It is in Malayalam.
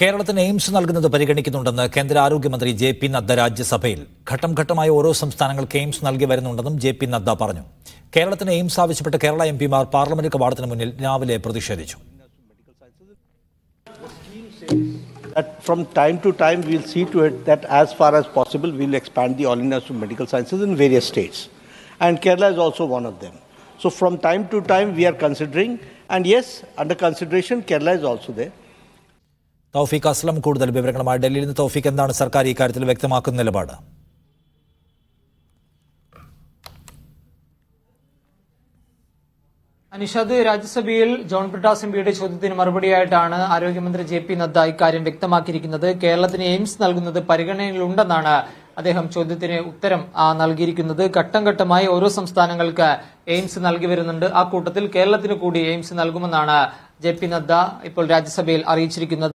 കേരളത്തിന് എയിംസ് നൽകുന്നത് പരിഗണിക്കുന്നുണ്ടെന്ന് കേന്ദ്ര ആരോഗ്യമന്ത്രി ജെ പി നദ്ദ രാജ്യസഭയിൽ ഘട്ടം ഘട്ടമായി ഓരോ സംസ്ഥാനങ്ങൾക്ക് എയിംസ് നൽകി വരുന്നുണ്ടെന്നും ജെ പി നദ്ദ പറഞ്ഞു കേരളത്തിന് എയിംസ് ആവശ്യപ്പെട്ട് കേരള എം പിമാർ പാർലമെന്റ് കവാടത്തിന് മുന്നിൽ രാവിലെ പ്രതിഷേധിച്ചു That from time to time, we'll see to it that as far as possible, we'll expand the All India Medical Sciences in various states. And Kerala is also one of them. So, from time to time, we are considering, and yes, under consideration, Kerala is also there. തൗഫീഖ് അസ്ലം കൂടുതൽ വിവരങ്ങളുമായി ഡൽഹിയിൽ നിന്ന് തൗഫീഖ് എന്താണ് സർക്കാർ ഇക്കാര്യത്തിൽ വ്യക്തമാക്കുന്ന നിലപാട് അനിഷാദ് രാജ്യസഭയിൽ ജോൺ ബ്രിട്ടാസ് എംപിയുടെ ചോദ്യത്തിന് മറുപടിയായിട്ടാണ് ആരോഗ്യമന്ത്രി ജെ പി നദ്ദ ഇക്കാര്യം വ്യക്തമാക്കിയിരിക്കുന്നത് കേരളത്തിന് എയിംസ് നൽകുന്നത് പരിഗണനയിലുണ്ടെന്നാണ് അദ്ദേഹം ചോദ്യത്തിന് ഉത്തരം നൽകിയിരിക്കുന്നത് ഘട്ടം ഘട്ടമായി ഓരോ സംസ്ഥാനങ്ങൾക്ക് എയിംസ് നൽകി വരുന്നുണ്ട് ആ കൂട്ടത്തിൽ കേരളത്തിന് കൂടി എയിംസ് നൽകുമെന്നാണ് ജെ പി നദ്ദ ഇപ്പോൾ രാജ്യസഭയിൽ അറിയിച്ചിരിക്കുന്നത്